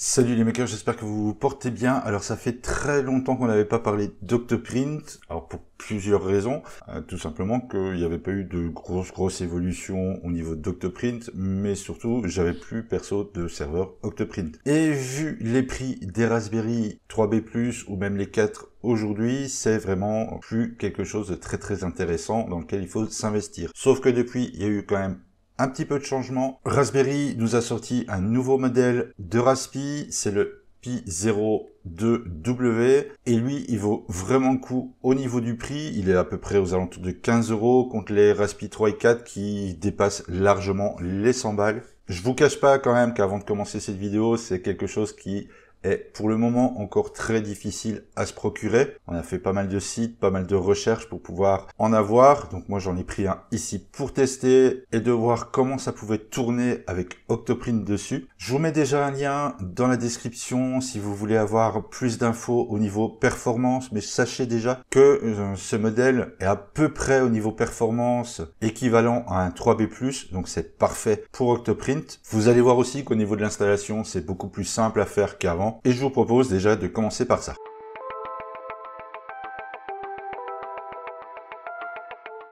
Salut les makers, j'espère que vous vous portez bien. Alors ça fait très longtemps qu'on n'avait pas parlé d'Octoprint, alors pour plusieurs raisons. Euh, tout simplement qu'il n'y avait pas eu de grosse grosse évolution au niveau d'Octoprint, mais surtout j'avais plus perso de serveur Octoprint. Et vu les prix des Raspberry 3B+, ou même les 4 aujourd'hui, c'est vraiment plus quelque chose de très très intéressant dans lequel il faut s'investir. Sauf que depuis, il y a eu quand même un petit peu de changement. Raspberry nous a sorti un nouveau modèle de Raspi. C'est le Pi 02W. Et lui, il vaut vraiment le coup au niveau du prix. Il est à peu près aux alentours de 15 euros contre les Raspi 3 et 4 qui dépassent largement les 100 balles. Je vous cache pas quand même qu'avant de commencer cette vidéo, c'est quelque chose qui est pour le moment encore très difficile à se procurer. On a fait pas mal de sites, pas mal de recherches pour pouvoir en avoir. Donc moi j'en ai pris un ici pour tester et de voir comment ça pouvait tourner avec Octoprint dessus. Je vous mets déjà un lien dans la description si vous voulez avoir plus d'infos au niveau performance. Mais sachez déjà que euh, ce modèle est à peu près au niveau performance équivalent à un 3B+. Donc c'est parfait pour Octoprint. Vous allez voir aussi qu'au niveau de l'installation c'est beaucoup plus simple à faire qu'avant et je vous propose déjà de commencer par ça.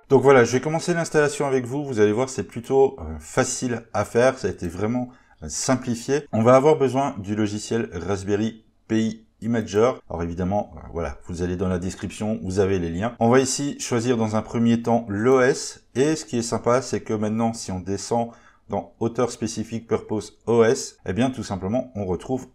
Donc voilà, je vais commencer l'installation avec vous. Vous allez voir, c'est plutôt euh, facile à faire. Ça a été vraiment euh, simplifié. On va avoir besoin du logiciel Raspberry Pi Imager. Alors évidemment, euh, voilà, vous allez dans la description, vous avez les liens. On va ici choisir dans un premier temps l'OS. Et ce qui est sympa, c'est que maintenant, si on descend dans Hauteur spécifique Purpose OS, eh bien tout simplement, on retrouve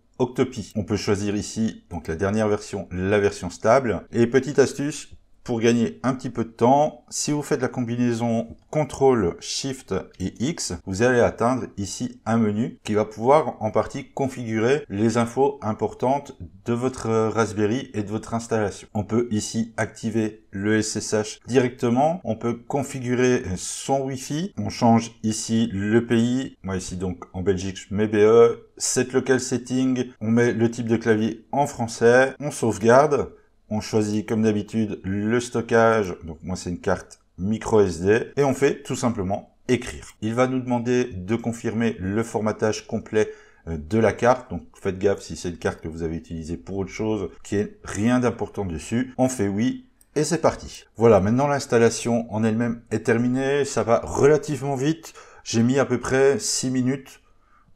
on peut choisir ici donc la dernière version, la version stable. Et petite astuce, pour gagner un petit peu de temps, si vous faites la combinaison CTRL, SHIFT et X, vous allez atteindre ici un menu qui va pouvoir en partie configurer les infos importantes de votre Raspberry et de votre installation. On peut ici activer le SSH directement, on peut configurer son Wi-Fi, on change ici le pays, moi ici donc en Belgique je mets BE, set local setting, on met le type de clavier en français, on sauvegarde, on choisit comme d'habitude le stockage. Donc moi c'est une carte micro SD et on fait tout simplement écrire. Il va nous demander de confirmer le formatage complet euh, de la carte. Donc faites gaffe si c'est une carte que vous avez utilisée pour autre chose, qui est rien d'important dessus. On fait oui et c'est parti. Voilà, maintenant l'installation en elle-même est terminée. Ça va relativement vite. J'ai mis à peu près 6 minutes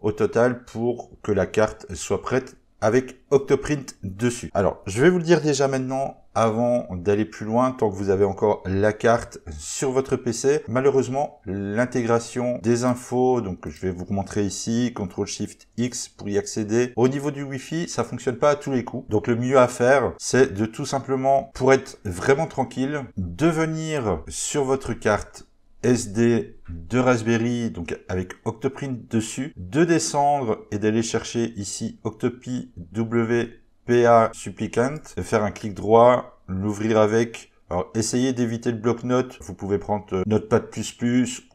au total pour que la carte soit prête avec Octoprint dessus. Alors, je vais vous le dire déjà maintenant avant d'aller plus loin, tant que vous avez encore la carte sur votre PC. Malheureusement, l'intégration des infos, donc je vais vous montrer ici, CTRL SHIFT X pour y accéder. Au niveau du Wi-Fi, ça fonctionne pas à tous les coups. Donc le mieux à faire, c'est de tout simplement, pour être vraiment tranquille, de venir sur votre carte SD de Raspberry, donc avec Octoprint dessus, de descendre et d'aller chercher ici Octopi WPA Supplicant, de faire un clic droit, l'ouvrir avec alors essayez d'éviter le bloc-notes, vous pouvez prendre euh, Notepad++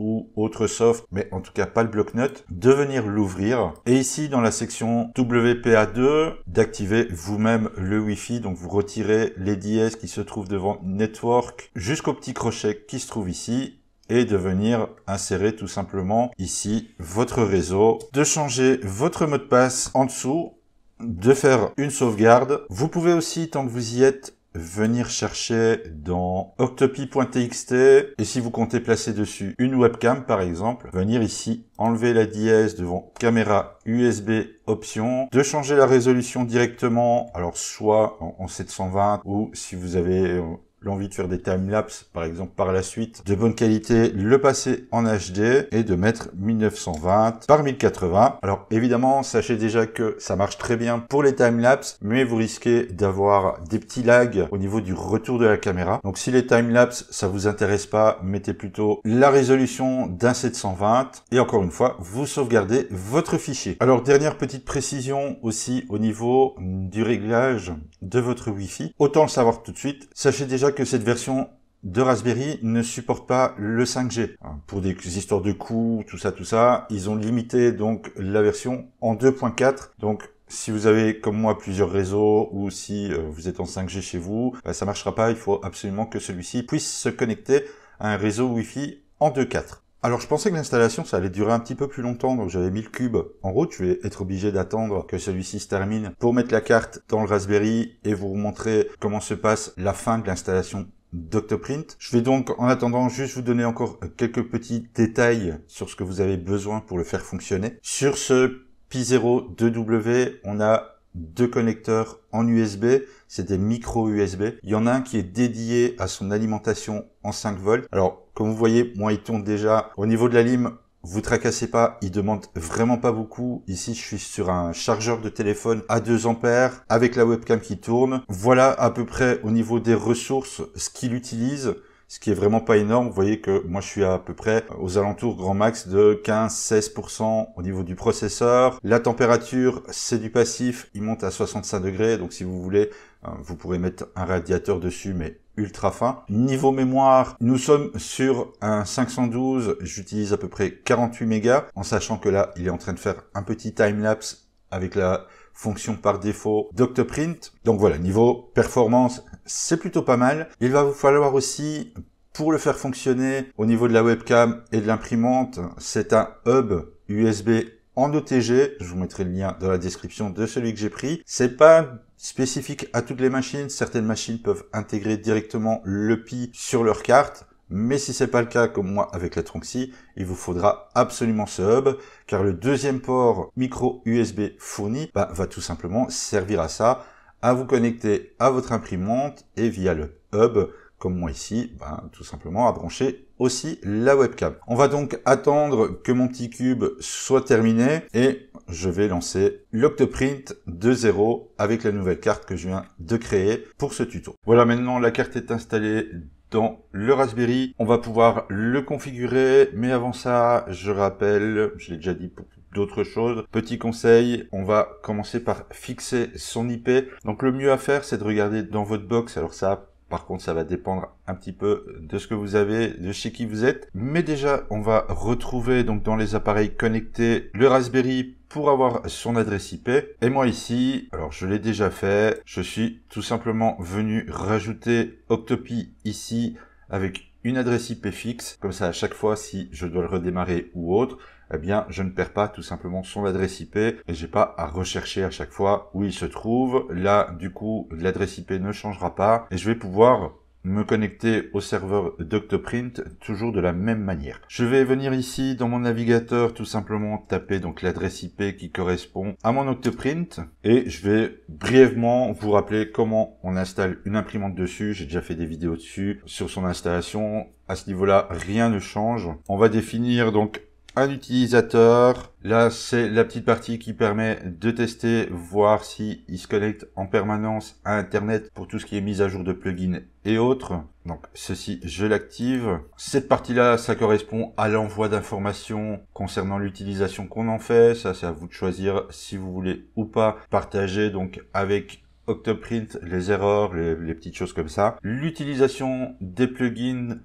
ou autre soft, mais en tout cas pas le bloc-notes, de venir l'ouvrir. Et ici dans la section WPA2, d'activer vous-même le Wi-Fi, donc vous retirez les dièses qui se trouvent devant Network jusqu'au petit crochet qui se trouve ici, et de venir insérer tout simplement ici votre réseau, de changer votre mot de passe en dessous, de faire une sauvegarde. Vous pouvez aussi, tant que vous y êtes, venir chercher dans octopi.txt et si vous comptez placer dessus une webcam par exemple, venir ici enlever la dièse devant caméra USB option, de changer la résolution directement, alors soit en 720 ou si vous avez euh, l'envie de faire des timelapses, par exemple, par la suite, de bonne qualité, le passer en HD et de mettre 1920 par 1080. Alors, évidemment, sachez déjà que ça marche très bien pour les timelapses, mais vous risquez d'avoir des petits lags au niveau du retour de la caméra. Donc, si les timelapses, ça vous intéresse pas, mettez plutôt la résolution d'un 720 et encore une fois, vous sauvegardez votre fichier. Alors, dernière petite précision aussi au niveau du réglage de votre Wifi Autant le savoir tout de suite. Sachez déjà que cette version de Raspberry ne supporte pas le 5G. Hein, pour des histoires de coûts, tout ça, tout ça, ils ont limité donc la version en 2.4. Donc si vous avez comme moi plusieurs réseaux ou si euh, vous êtes en 5G chez vous, bah, ça marchera pas. Il faut absolument que celui-ci puisse se connecter à un réseau Wi-Fi en 2.4. Alors je pensais que l'installation ça allait durer un petit peu plus longtemps, donc j'avais mis le cube en route, je vais être obligé d'attendre que celui-ci se termine pour mettre la carte dans le Raspberry et vous montrer comment se passe la fin de l'installation d'Octoprint. Je vais donc en attendant juste vous donner encore quelques petits détails sur ce que vous avez besoin pour le faire fonctionner. Sur ce Pi0 2W, on a deux connecteurs en USB, c'est des micro USB. Il y en a un qui est dédié à son alimentation en 5 volts. Alors, comme vous voyez, moi, il tourne déjà. Au niveau de la lime, vous tracassez pas, il demande vraiment pas beaucoup. Ici, je suis sur un chargeur de téléphone à 2 ampères avec la webcam qui tourne. Voilà à peu près au niveau des ressources ce qu'il utilise ce qui est vraiment pas énorme. Vous voyez que moi je suis à, peu près aux alentours grand max de 15-16% au niveau du processeur. La température, c'est du passif, il monte à 65 degrés, donc si vous voulez, euh, vous pourrez mettre un radiateur dessus, mais ultra fin. Niveau mémoire, nous sommes sur un 512, j'utilise à peu près 48 mégas, en sachant que là, il est en train de faire un petit time-lapse avec la fonction par défaut d'Octoprint. Donc voilà, niveau performance, c'est plutôt pas mal. Il va vous falloir aussi pour le faire fonctionner au niveau de la webcam et de l'imprimante, c'est un hub USB en OTG. Je vous mettrai le lien dans la description de celui que j'ai pris. C'est pas spécifique à toutes les machines. Certaines machines peuvent intégrer directement le PI sur leur carte. Mais si c'est pas le cas, comme moi avec la Tronxy, il vous faudra absolument ce hub, car le deuxième port micro USB fourni bah, va tout simplement servir à ça, à vous connecter à votre imprimante et via le hub, comme moi ici, bah, tout simplement à brancher aussi la webcam. On va donc attendre que mon petit cube soit terminé et je vais lancer l'Octoprint 2.0 avec la nouvelle carte que je viens de créer pour ce tuto. Voilà, maintenant la carte est installée dans le Raspberry. On va pouvoir le configurer, mais avant ça, je rappelle, je l'ai déjà dit pour d'autres choses. Petit conseil, on va commencer par fixer son IP. Donc le mieux à faire, c'est de regarder dans votre box. Alors ça par contre, ça va dépendre un petit peu de ce que vous avez, de chez qui vous êtes. Mais déjà, on va retrouver donc dans les appareils connectés le Raspberry pour avoir son adresse IP. Et moi ici, alors je l'ai déjà fait, je suis tout simplement venu rajouter Octopi ici avec une adresse IP fixe. Comme ça, à chaque fois, si je dois le redémarrer ou autre, eh bien, je ne perds pas tout simplement son adresse IP et j'ai pas à rechercher à chaque fois où il se trouve. Là, du coup, l'adresse IP ne changera pas et je vais pouvoir me connecter au serveur d'Octoprint toujours de la même manière. Je vais venir ici dans mon navigateur tout simplement taper donc l'adresse IP qui correspond à mon Octoprint et je vais brièvement vous rappeler comment on installe une imprimante dessus. J'ai déjà fait des vidéos dessus sur son installation. À ce niveau-là, rien ne change. On va définir donc un utilisateur. Là, c'est la petite partie qui permet de tester, voir si il se connecte en permanence à Internet pour tout ce qui est mise à jour de plugins et autres. Donc ceci, je l'active. Cette partie-là, ça correspond à l'envoi d'informations concernant l'utilisation qu'on en fait. Ça, c'est à vous de choisir si vous voulez ou pas partager donc avec Octoprint, les erreurs, les petites choses comme ça. L'utilisation des plugins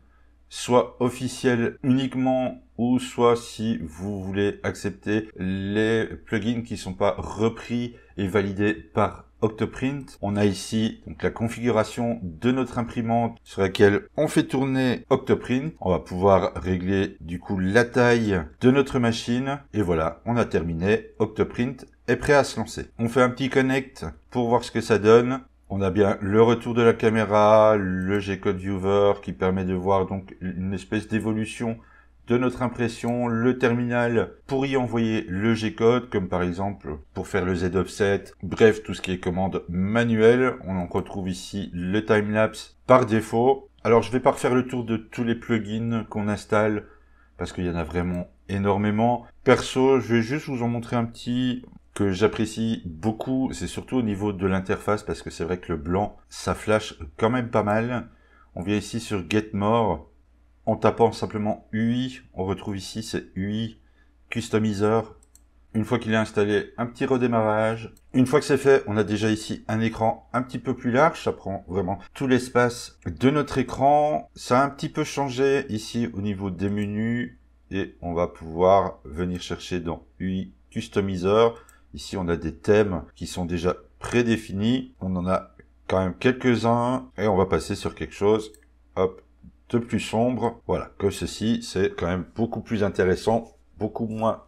soit officiel uniquement ou soit si vous voulez accepter les plugins qui sont pas repris et validés par Octoprint. On a ici donc la configuration de notre imprimante sur laquelle on fait tourner Octoprint. On va pouvoir régler du coup la taille de notre machine et voilà, on a terminé. Octoprint est prêt à se lancer. On fait un petit connect pour voir ce que ça donne. On a bien le retour de la caméra, le G-code viewer qui permet de voir donc une espèce d'évolution de notre impression, le terminal pour y envoyer le G-code, comme par exemple pour faire le Z-offset, bref, tout ce qui est commande manuelle. On en retrouve ici le timelapse par défaut. Alors je vais pas refaire le tour de tous les plugins qu'on installe, parce qu'il y en a vraiment énormément. Perso, je vais juste vous en montrer un petit que j'apprécie beaucoup, c'est surtout au niveau de l'interface, parce que c'est vrai que le blanc, ça flash quand même pas mal. On vient ici sur Get More, en tapant simplement UI, on retrouve ici, c'est UI Customizer. Une fois qu'il est installé, un petit redémarrage. Une fois que c'est fait, on a déjà ici un écran un petit peu plus large. Ça prend vraiment tout l'espace de notre écran. Ça a un petit peu changé ici au niveau des menus. Et on va pouvoir venir chercher dans UI Customizer Ici, on a des thèmes qui sont déjà prédéfinis. On en a quand même quelques-uns et on va passer sur quelque chose hop, de plus sombre. Voilà, que ceci, c'est quand même beaucoup plus intéressant, beaucoup moins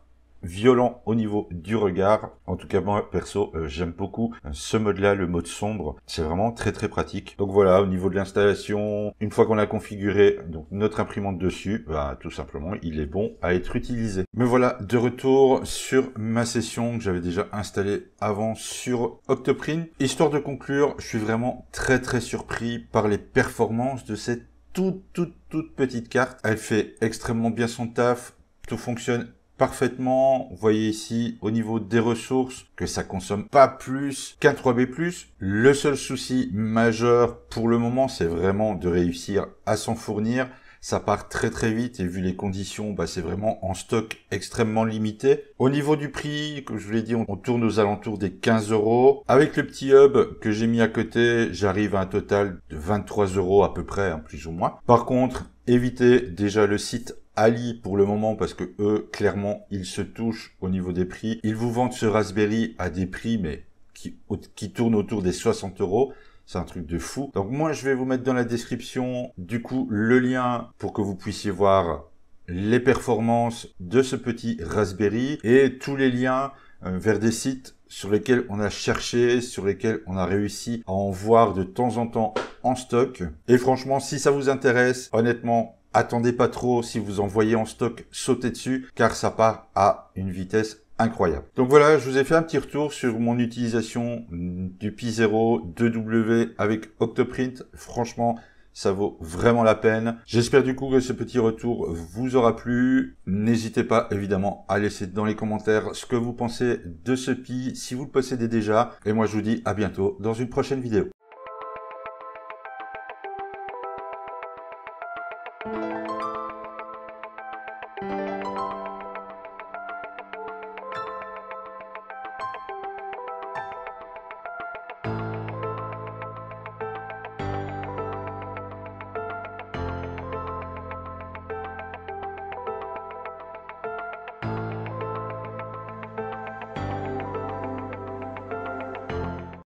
violent au niveau du regard. En tout cas, moi, perso, euh, j'aime beaucoup euh, ce mode-là, le mode sombre. C'est vraiment très, très pratique. Donc voilà, au niveau de l'installation, une fois qu'on a configuré donc, notre imprimante dessus, bah, tout simplement, il est bon à être utilisé. Mais voilà, de retour sur ma session que j'avais déjà installée avant sur Octoprint. Histoire de conclure, je suis vraiment très, très surpris par les performances de cette toute, toute, toute petite carte. Elle fait extrêmement bien son taf. Tout fonctionne parfaitement. Vous voyez ici au niveau des ressources que ça consomme pas plus qu'un 3B+. Le seul souci majeur pour le moment, c'est vraiment de réussir à s'en fournir. Ça part très très vite et vu les conditions, bah, c'est vraiment en stock extrêmement limité. Au niveau du prix, comme je vous l'ai dit, on tourne aux alentours des 15 euros. Avec le petit hub que j'ai mis à côté, j'arrive à un total de 23 euros à peu près, hein, plus ou moins. Par contre, évitez déjà le site Ali pour le moment parce que eux, clairement, ils se touchent au niveau des prix. Ils vous vendent ce Raspberry à des prix, mais qui, qui tournent autour des 60 euros. C'est un truc de fou. Donc moi, je vais vous mettre dans la description, du coup, le lien pour que vous puissiez voir les performances de ce petit Raspberry et tous les liens euh, vers des sites sur lesquels on a cherché, sur lesquels on a réussi à en voir de temps en temps en stock. Et franchement, si ça vous intéresse, honnêtement, Attendez pas trop, si vous en voyez en stock, sautez dessus, car ça part à une vitesse incroyable. Donc voilà, je vous ai fait un petit retour sur mon utilisation du Pi 0 2W avec Octoprint. Franchement, ça vaut vraiment la peine. J'espère du coup que ce petit retour vous aura plu. N'hésitez pas évidemment à laisser dans les commentaires ce que vous pensez de ce Pi, si vous le possédez déjà. Et moi je vous dis à bientôt dans une prochaine vidéo.